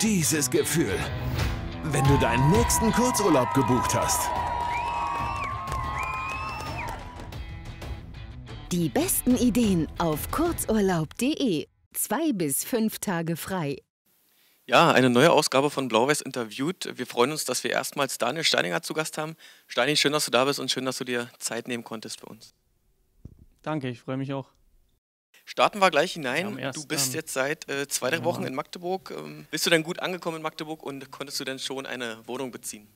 Dieses Gefühl, wenn du deinen nächsten Kurzurlaub gebucht hast. Die besten Ideen auf kurzurlaub.de. Zwei bis fünf Tage frei. Ja, eine neue Ausgabe von Blau-Weiß interviewt. Wir freuen uns, dass wir erstmals Daniel Steininger zu Gast haben. Steini, schön, dass du da bist und schön, dass du dir Zeit nehmen konntest für uns. Danke, ich freue mich auch. Starten wir gleich hinein. Ja, du bist ähm, jetzt seit äh, zwei, drei Wochen in Magdeburg. Ähm, bist du denn gut angekommen in Magdeburg und konntest du denn schon eine Wohnung beziehen?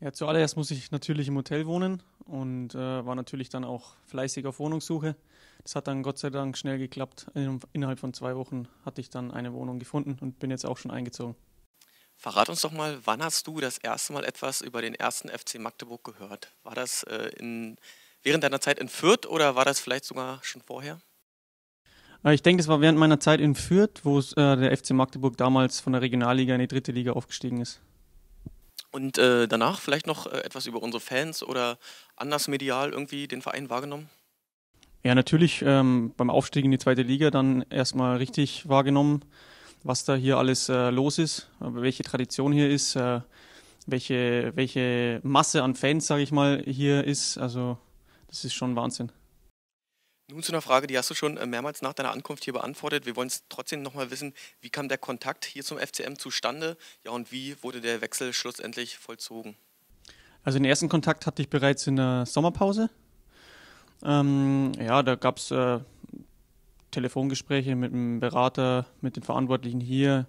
Ja, zuallererst muss ich natürlich im Hotel wohnen und äh, war natürlich dann auch fleißig auf Wohnungssuche. Das hat dann Gott sei Dank schnell geklappt. Innerhalb von zwei Wochen hatte ich dann eine Wohnung gefunden und bin jetzt auch schon eingezogen. Verrat uns doch mal, wann hast du das erste Mal etwas über den ersten FC Magdeburg gehört? War das äh, in, während deiner Zeit in Fürth oder war das vielleicht sogar schon vorher? Äh, ich denke, es war während meiner Zeit in Fürth, wo äh, der FC Magdeburg damals von der Regionalliga in die dritte Liga aufgestiegen ist. Und äh, danach vielleicht noch äh, etwas über unsere Fans oder anders medial irgendwie den Verein wahrgenommen? Ja, natürlich ähm, beim Aufstieg in die zweite Liga dann erstmal richtig wahrgenommen, was da hier alles äh, los ist, äh, welche Tradition hier ist, äh, welche, welche Masse an Fans, sage ich mal, hier ist. Also das ist schon Wahnsinn. Nun zu einer Frage, die hast du schon äh, mehrmals nach deiner Ankunft hier beantwortet. Wir wollen es trotzdem nochmal wissen, wie kam der Kontakt hier zum FCM zustande? Ja, und wie wurde der Wechsel schlussendlich vollzogen? Also den ersten Kontakt hatte ich bereits in der Sommerpause ähm, ja, da gab es äh, Telefongespräche mit dem Berater, mit den Verantwortlichen hier.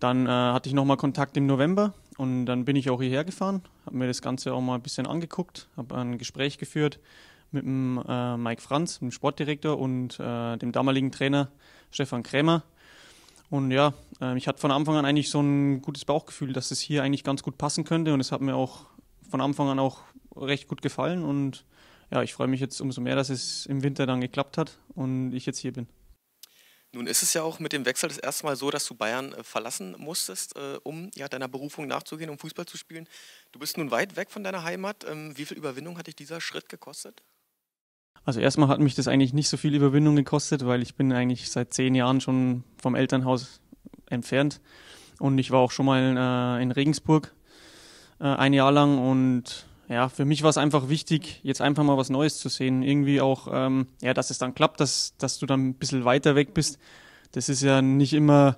Dann äh, hatte ich nochmal Kontakt im November und dann bin ich auch hierher gefahren, habe mir das Ganze auch mal ein bisschen angeguckt, habe ein Gespräch geführt mit dem äh, Mike Franz, dem Sportdirektor und äh, dem damaligen Trainer Stefan Krämer. Und ja, ähm, ich hatte von Anfang an eigentlich so ein gutes Bauchgefühl, dass es hier eigentlich ganz gut passen könnte und es hat mir auch von Anfang an auch recht gut gefallen und ja, ich freue mich jetzt umso mehr, dass es im Winter dann geklappt hat und ich jetzt hier bin. Nun ist es ja auch mit dem Wechsel das erste Mal so, dass du Bayern äh, verlassen musstest, äh, um ja, deiner Berufung nachzugehen, um Fußball zu spielen. Du bist nun weit weg von deiner Heimat. Ähm, wie viel Überwindung hat dich dieser Schritt gekostet? Also erstmal hat mich das eigentlich nicht so viel Überwindung gekostet, weil ich bin eigentlich seit zehn Jahren schon vom Elternhaus entfernt. Und ich war auch schon mal äh, in, Regensburg ein Jahr lang und ja, für mich war es einfach wichtig, jetzt einfach mal was Neues zu sehen. Irgendwie auch, ähm, ja, dass es dann klappt, dass, dass du dann ein bisschen weiter weg bist. Das ist ja nicht immer,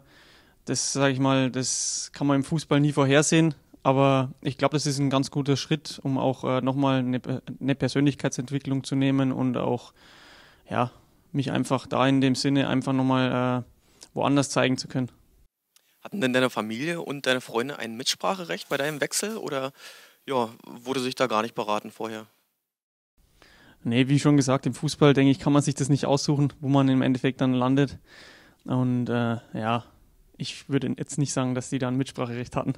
das sage ich mal, das kann man im Fußball nie vorhersehen. Aber ich glaube, das ist ein ganz guter Schritt, um auch äh, nochmal eine, eine Persönlichkeitsentwicklung zu nehmen und auch, ja, mich einfach da in dem Sinne einfach nochmal äh, woanders zeigen zu können. Hatten denn deine Familie und deine Freunde ein Mitspracherecht bei deinem Wechsel oder ja, wurde sich da gar nicht beraten vorher. Nee, wie schon gesagt, im Fußball, denke ich, kann man sich das nicht aussuchen, wo man im Endeffekt dann landet. Und äh, ja, ich würde jetzt nicht sagen, dass die da ein Mitspracherecht hatten.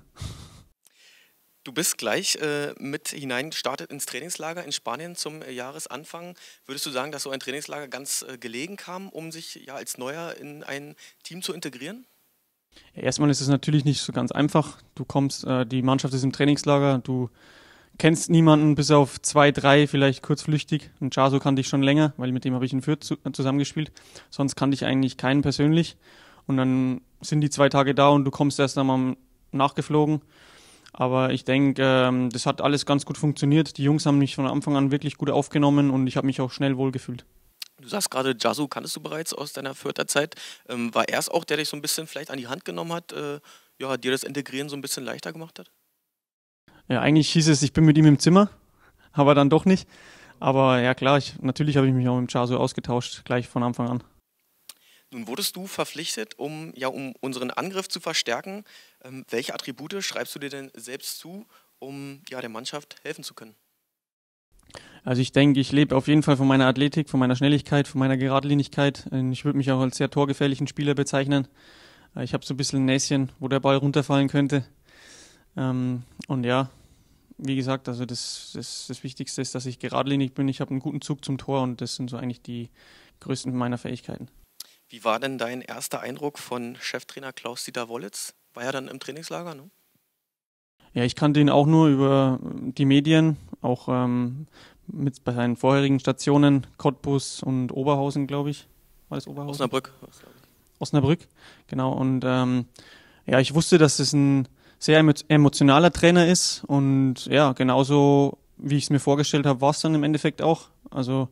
Du bist gleich äh, mit hineingestartet ins Trainingslager in Spanien zum Jahresanfang. Würdest du sagen, dass so ein Trainingslager ganz äh, gelegen kam, um sich ja als Neuer in ein Team zu integrieren? Erstmal ist es natürlich nicht so ganz einfach. Du kommst, äh, die Mannschaft ist im Trainingslager, du kennst niemanden bis auf zwei, drei, vielleicht kurzflüchtig. Und Chaso kannte ich schon länger, weil mit dem habe ich in Fürth zu, äh, zusammengespielt. Sonst kannte ich eigentlich keinen persönlich. Und dann sind die zwei Tage da und du kommst erst einmal nachgeflogen. Aber ich denke, ähm, das hat alles ganz gut funktioniert. Die Jungs haben mich von Anfang an wirklich gut aufgenommen und ich habe mich auch schnell wohlgefühlt. Du sagst gerade, Jasu kanntest du bereits aus deiner Fürther Zeit. Ähm, war er es auch, der dich so ein bisschen vielleicht an die Hand genommen hat, äh, ja, dir das Integrieren so ein bisschen leichter gemacht hat? Ja, eigentlich hieß es, ich bin mit ihm im Zimmer, aber dann doch nicht. Aber ja klar, ich, natürlich habe ich mich auch mit Jasu ausgetauscht, gleich von Anfang an. Nun wurdest du verpflichtet, um, ja, um unseren Angriff zu verstärken. Ähm, welche Attribute schreibst du dir denn selbst zu, um ja, der Mannschaft helfen zu können? Also ich denke, ich lebe auf jeden Fall von meiner Athletik, von meiner Schnelligkeit, von meiner Geradlinigkeit. Ähm, ich würde mich auch als sehr torgefährlichen Spieler bezeichnen. Äh, ich habe so ein bisschen ein Näschen, wo der Ball runterfallen könnte. Ähm, und ja, wie gesagt, also das, das, das Wichtigste ist, dass ich geradlinig bin. Ich habe einen guten Zug zum Tor und das sind so eigentlich die größten meiner Fähigkeiten. Wie war denn dein erster Eindruck von Cheftrainer Klaus-Dieter Wollitz? War er dann im Trainingslager, ne? Ja, ich kannte ihn auch nur über die Medien, auch ähm, mit bei seinen vorherigen Stationen, Cottbus und Oberhausen, glaube ich. War das Oberhausen? Osnabrück. Osnabrück, genau. Und ähm, ja, ich wusste, dass es ein sehr emotionaler Trainer ist und ja, genauso wie ich es mir vorgestellt habe, war es dann im Endeffekt auch. Also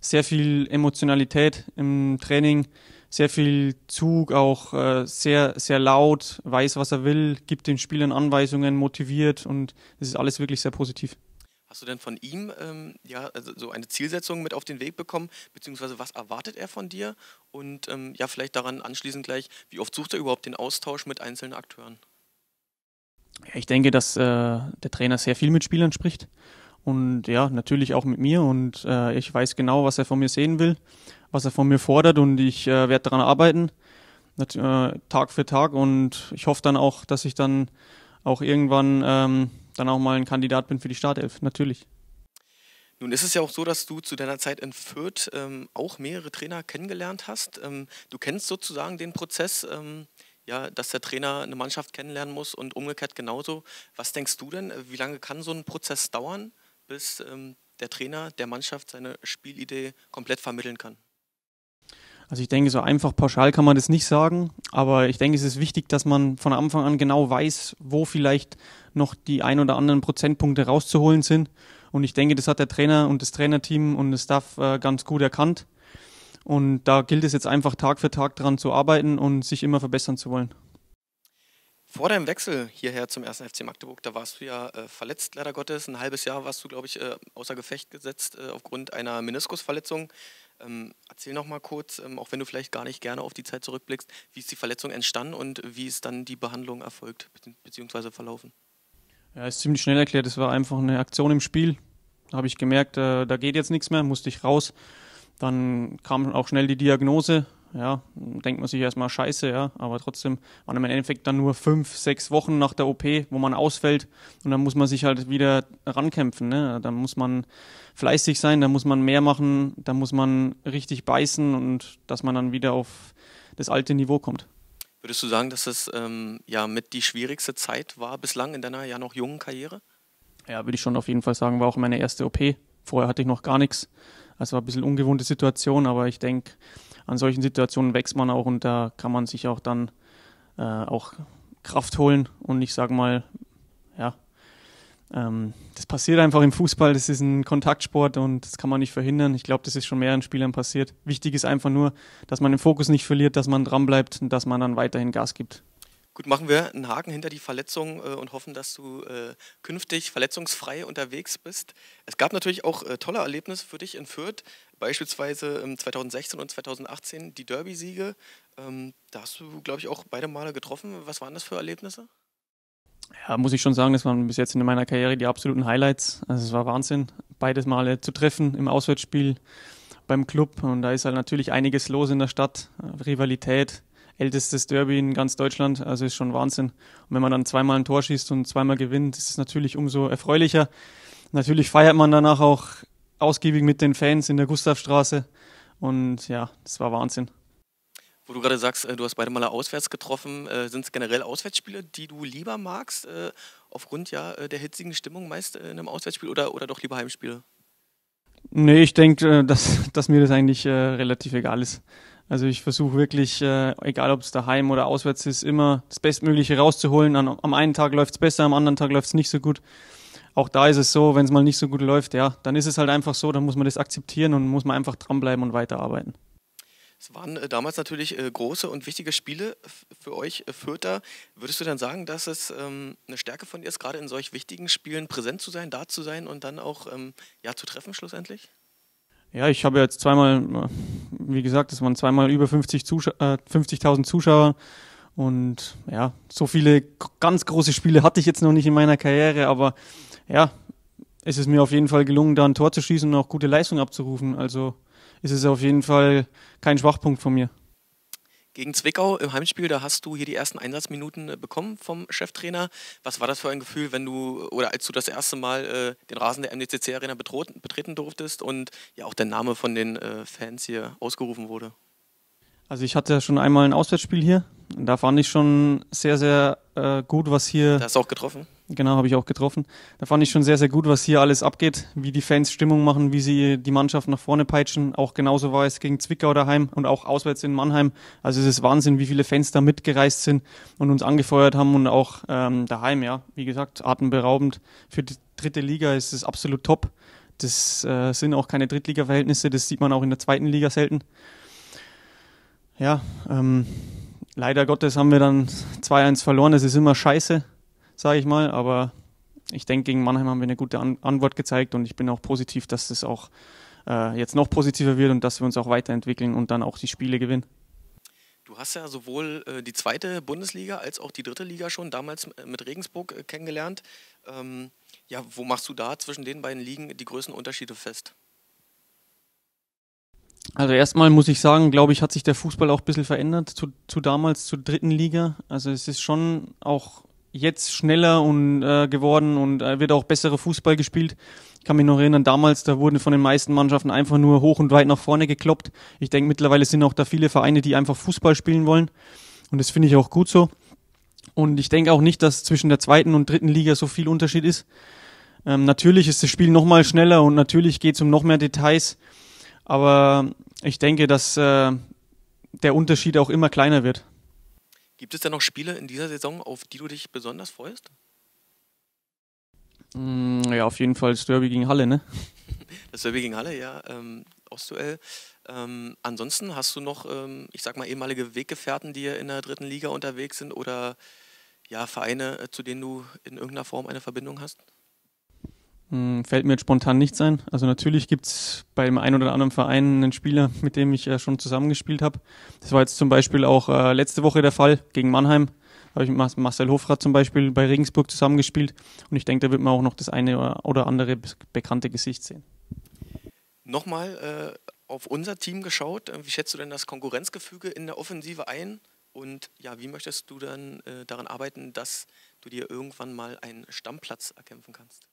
sehr viel Emotionalität im Training, sehr viel Zug, auch äh, sehr, sehr laut, weiß, was er will, gibt den Spielern Anweisungen, motiviert und es ist alles wirklich sehr positiv. Hast du denn von ihm ähm, ja, also so eine Zielsetzung mit auf den Weg bekommen, beziehungsweise was erwartet er von dir? Und ähm, ja, vielleicht daran anschließend gleich, wie oft sucht er überhaupt den Austausch mit einzelnen Akteuren? Ja, ich denke, dass äh, der Trainer sehr viel mit Spielern spricht und ja, natürlich auch mit mir und äh, ich weiß genau, was er von mir sehen will, was er von mir fordert und ich äh, werde daran arbeiten, äh, Tag für Tag und ich hoffe dann auch, dass ich dann auch irgendwann... Ähm, dann auch mal ein Kandidat bin für die Startelf, natürlich. Nun ist es ja auch so, dass du zu deiner Zeit in Fürth ähm, auch mehrere Trainer kennengelernt hast. Ähm, du kennst sozusagen den Prozess, ähm, ja, dass der Trainer eine Mannschaft kennenlernen muss und umgekehrt genauso. Was denkst du denn, wie lange kann so ein Prozess dauern, bis ähm, der Trainer der Mannschaft seine Spielidee komplett vermitteln kann? Also ich denke, so einfach pauschal kann man das nicht sagen, aber ich denke, es ist wichtig, dass man von Anfang an genau weiß, wo vielleicht noch die ein oder anderen Prozentpunkte rauszuholen sind. Und ich denke, das hat der Trainer und das Trainerteam und das Staff äh, ganz gut erkannt. Und da gilt es jetzt einfach Tag für Tag daran zu arbeiten und sich immer verbessern zu wollen. Vor deinem Wechsel hierher zum 1. FC Magdeburg, da warst du ja äh, verletzt, leider Gottes. Ein halbes Jahr warst du, glaube ich, äh, außer Gefecht gesetzt äh, aufgrund einer Meniskusverletzung. Ähm, erzähl noch mal kurz, ähm, auch wenn du vielleicht gar nicht gerne auf die Zeit zurückblickst, wie ist die Verletzung entstanden und wie ist dann die Behandlung erfolgt bzw. verlaufen? Ja, ist ziemlich schnell erklärt. Es war einfach eine Aktion im Spiel. Da habe ich gemerkt, äh, da geht jetzt nichts mehr, musste ich raus. Dann kam auch schnell die Diagnose, ja, denkt man sich erstmal scheiße, ja, aber trotzdem waren im Endeffekt dann nur fünf, sechs Wochen nach der OP, wo man ausfällt und dann muss man sich halt wieder rankämpfen, ne? dann muss man fleißig sein, da muss man mehr machen, da muss man richtig beißen und dass man dann wieder auf das alte Niveau kommt. Würdest du sagen, dass es ähm, ja mit die schwierigste Zeit war bislang in deiner ja noch jungen Karriere? Ja, würde ich schon auf jeden Fall sagen, war auch meine erste OP. Vorher hatte ich noch gar nichts. Also war ein bisschen ungewohnte Situation, aber ich denke, an solchen Situationen wächst man auch und da kann man sich auch dann äh, auch Kraft holen und ich sage mal, ja, ähm, das passiert einfach im Fußball, das ist ein Kontaktsport und das kann man nicht verhindern. Ich glaube, das ist schon mehreren Spielern passiert. Wichtig ist einfach nur, dass man den Fokus nicht verliert, dass man dranbleibt und dass man dann weiterhin Gas gibt. Gut, machen wir einen Haken hinter die Verletzung äh, und hoffen, dass du äh, künftig verletzungsfrei unterwegs bist. Es gab natürlich auch äh, tolle Erlebnisse für dich in Fürth, beispielsweise ähm, 2016 und 2018 die Derby-Siege. Ähm, da hast du, glaube ich, auch beide Male getroffen. Was waren das für Erlebnisse? Ja, muss ich schon sagen, das waren bis jetzt in meiner Karriere die absoluten Highlights. Also es war Wahnsinn, beides Male zu treffen im Auswärtsspiel beim Club. Und da ist halt natürlich einiges los in der Stadt. Rivalität, ältestes Derby in ganz Deutschland. Also ist schon Wahnsinn. Und wenn man dann zweimal ein Tor schießt und zweimal gewinnt, ist es natürlich umso erfreulicher. Natürlich feiert man danach auch ausgiebig mit den Fans in der Gustavstraße. Und ja, das war Wahnsinn. Wo du gerade sagst, äh, du hast beide Male auswärts getroffen. Äh, sind es generell Auswärtsspiele, die du lieber magst, äh, aufgrund ja der hitzigen Stimmung meist in einem Auswärtsspiel oder, oder doch lieber Heimspiele? Nee, ich denke, dass, dass mir das eigentlich relativ egal ist. Also ich versuche wirklich, äh, egal ob es daheim oder auswärts ist, immer das Bestmögliche rauszuholen. An, am einen Tag läuft es besser, am anderen Tag läuft es nicht so gut. Auch da ist es so, wenn es mal nicht so gut läuft, ja, dann ist es halt einfach so, dann muss man das akzeptieren und muss man einfach dranbleiben und weiterarbeiten. Es waren äh, damals natürlich äh, große und wichtige Spiele für euch äh, Fürther. Würdest du dann sagen, dass es ähm, eine Stärke von dir ist, gerade in solch wichtigen Spielen präsent zu sein, da zu sein und dann auch ähm, ja zu treffen schlussendlich? Ja, ich habe jetzt zweimal, wie gesagt, es waren zweimal über 50.000 Zuschauer, 50 Zuschauer. Und ja, so viele ganz große Spiele hatte ich jetzt noch nicht in meiner Karriere, aber ja, es ist mir auf jeden Fall gelungen, da ein Tor zu schießen und auch gute Leistung abzurufen. Also ist es auf jeden Fall kein Schwachpunkt von mir gegen Zwickau im Heimspiel, da hast du hier die ersten Einsatzminuten äh, bekommen vom Cheftrainer. Was war das für ein Gefühl, wenn du oder als du das erste Mal äh, den Rasen der MDCC Arena bedroht, betreten durftest und ja auch der Name von den äh, Fans hier ausgerufen wurde? Also ich hatte ja schon einmal ein Auswärtsspiel hier. Da fand ich schon sehr, sehr äh, gut, was hier. Da hast du auch getroffen? Genau, habe ich auch getroffen. Da fand ich schon sehr, sehr gut, was hier alles abgeht, wie die Fans Stimmung machen, wie sie die Mannschaft nach vorne peitschen. Auch genauso war es gegen Zwickau daheim und auch auswärts in Mannheim. Also es ist Wahnsinn, wie viele Fans da mitgereist sind und uns angefeuert haben und auch ähm, daheim, ja. Wie gesagt, atemberaubend. Für die dritte Liga ist es absolut top. Das äh, sind auch keine Drittliga-Verhältnisse, das sieht man auch in der zweiten Liga selten. Ja, ähm, leider Gottes haben wir dann 2-1 verloren, das ist immer scheiße sage ich mal. Aber ich denke, gegen Mannheim haben wir eine gute An Antwort gezeigt und ich bin auch positiv, dass es auch äh, jetzt noch positiver wird und dass wir uns auch weiterentwickeln und dann auch die Spiele gewinnen. Du hast ja sowohl äh, die zweite Bundesliga als auch die dritte Liga schon damals äh, mit Regensburg äh, kennengelernt. Ähm, ja, wo machst du da zwischen den beiden Ligen die größten Unterschiede fest? Also erstmal muss ich sagen, glaube ich, hat sich der Fußball auch ein bisschen verändert zu, zu damals, zur dritten Liga. Also es ist schon auch jetzt schneller und äh, geworden und äh, wird auch bessere Fußball gespielt. Ich kann mich noch erinnern, damals, da wurden von den meisten Mannschaften einfach nur hoch und weit nach vorne gekloppt. Ich denke, mittlerweile sind auch da viele Vereine, die einfach Fußball spielen wollen. Und das finde ich auch gut so. Und ich denke auch nicht, dass zwischen der zweiten und dritten Liga so viel Unterschied ist. Ähm, natürlich ist das Spiel nochmal schneller und natürlich geht es um noch mehr Details. Aber ich denke, dass äh, der Unterschied auch immer kleiner wird. Gibt es denn noch Spiele in dieser Saison, auf die du dich besonders freust? Mm, ja, auf jeden Fall das Derby gegen Halle, ne? Das Derby gegen Halle, ja, ähm, Ostduell. Äh, ähm, ansonsten hast du noch, ähm, ich sag mal, ehemalige Weggefährten, die in der dritten Liga unterwegs sind oder ja, Vereine, äh, zu denen du in irgendeiner Form eine Verbindung hast? Hm, fällt mir jetzt spontan nichts ein. Also natürlich gibt es beim einen oder anderen Verein einen Spieler, mit dem ich äh, schon zusammengespielt habe. Das war jetzt zum Beispiel auch äh, letzte Woche der Fall gegen Mannheim. Da habe ich mit Marcel Hofrath zum Beispiel bei Regensburg zusammengespielt. Und ich denke, da wird man auch noch das eine äh, oder andere bekannte Gesicht sehen. Nochmal äh, auf unser Team geschaut. Äh, wie schätzt du denn das Konkurrenzgefüge in der Offensive ein? Und ja, wie möchtest du dann äh, daran arbeiten, dass du dir irgendwann mal einen Stammplatz erkämpfen kannst?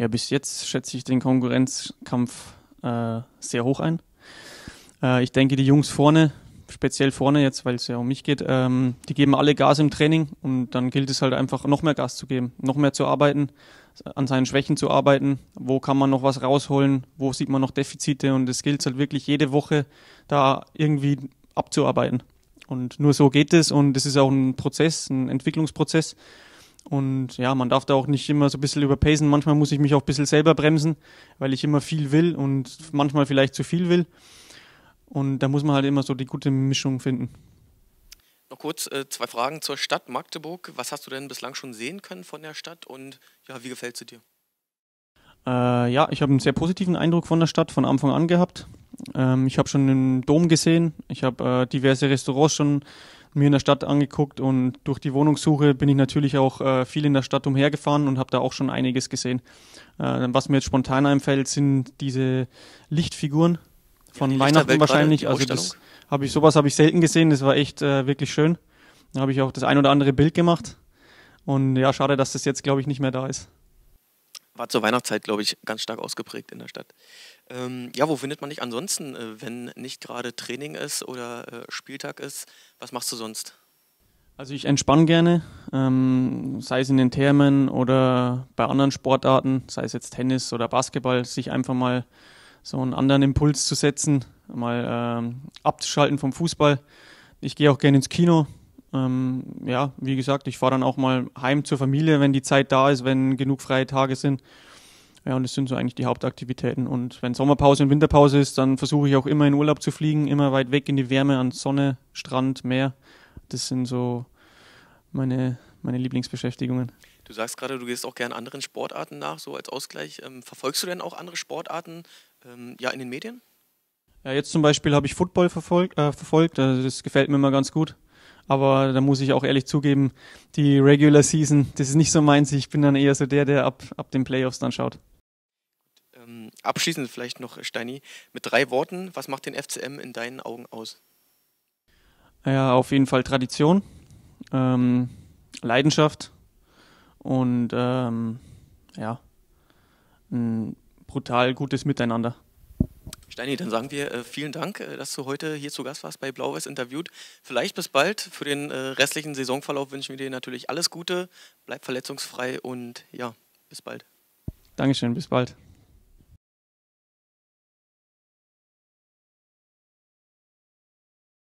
ja, bis jetzt schätze ich den Konkurrenzkampf äh, sehr hoch ein. Äh, ich denke, die Jungs vorne, speziell vorne jetzt, weil es ja um mich geht, ähm, die geben alle Gas im Training und dann gilt es halt einfach, noch mehr Gas zu geben, noch mehr zu arbeiten, an seinen Schwächen zu arbeiten. Wo kann man noch was rausholen? Wo sieht man noch Defizite? Und es gilt halt wirklich jede Woche da irgendwie abzuarbeiten. Und nur so geht es und es ist auch ein Prozess, ein Entwicklungsprozess. Und ja, man darf da auch nicht immer so ein bisschen überpacen. Manchmal muss ich mich auch ein bisschen selber bremsen, weil ich immer viel will und manchmal vielleicht zu viel will. Und da muss man halt immer so die gute Mischung finden. Noch kurz äh, zwei Fragen zur Stadt Magdeburg. Was hast du denn bislang schon sehen können von der Stadt und ja, wie gefällt sie dir? Äh, ja, ich habe einen sehr positiven Eindruck von der Stadt von Anfang an gehabt. Ähm, ich habe schon den Dom gesehen, ich habe äh, diverse Restaurants schon mir in der Stadt angeguckt und durch die Wohnungssuche bin ich natürlich auch äh, viel in der Stadt umhergefahren und habe da auch schon einiges gesehen. Äh, was mir jetzt spontan einfällt, sind diese Lichtfiguren von ja, die Weihnachten wahrscheinlich. Also das habe ich sowas habe ich selten gesehen. Das war echt äh, wirklich schön. Da habe ich auch das ein oder andere Bild gemacht. Und ja, schade, dass das jetzt glaube ich nicht mehr da ist war zur Weihnachtszeit, glaube ich, ganz stark ausgeprägt in der Stadt. Ähm, ja, wo findet man dich ansonsten, äh, wenn nicht gerade Training ist oder äh, Spieltag ist? Was machst du sonst? Also ich entspanne gerne, ähm, sei es in den Thermen oder bei anderen Sportarten, sei es jetzt Tennis oder Basketball, sich einfach mal so einen anderen Impuls zu setzen, mal ähm, abzuschalten vom Fußball. Ich gehe auch gerne ins Kino, ähm, ja, wie gesagt, ich fahre dann auch mal heim zur Familie, wenn die Zeit da ist, wenn genug freie Tage sind. Ja, und das sind so eigentlich die Hauptaktivitäten. Und wenn Sommerpause und Winterpause ist, dann versuche ich auch immer in Urlaub zu fliegen, immer weit weg in die Wärme, an Sonne, Strand, Meer. Das sind so meine, meine Lieblingsbeschäftigungen. Du sagst gerade, du gehst auch gerne anderen Sportarten nach, so als Ausgleich. Ähm, verfolgst du denn auch andere Sportarten ähm, ja, in den Medien? Ja, jetzt zum Beispiel habe ich Football verfolgt. Äh, verfolgt. Also das gefällt mir immer ganz gut. Aber da muss ich auch ehrlich zugeben, die Regular Season, das ist nicht so meins. Ich bin dann eher so der, der ab, ab den Playoffs dann schaut. Ähm, abschließend vielleicht noch, äh, Steini, mit drei Worten, was macht den FCM in deinen Augen aus? Ja, auf jeden Fall Tradition, ähm, Leidenschaft und ähm, ja, ein brutal gutes Miteinander. Steini, dann sagen wir äh, vielen Dank, äh, dass du heute hier zu Gast warst bei Blau-Weiß interviewt. Vielleicht bis bald. Für den äh, restlichen Saisonverlauf wünschen wir dir natürlich alles Gute. Bleib verletzungsfrei und ja, bis bald. Dankeschön, bis bald.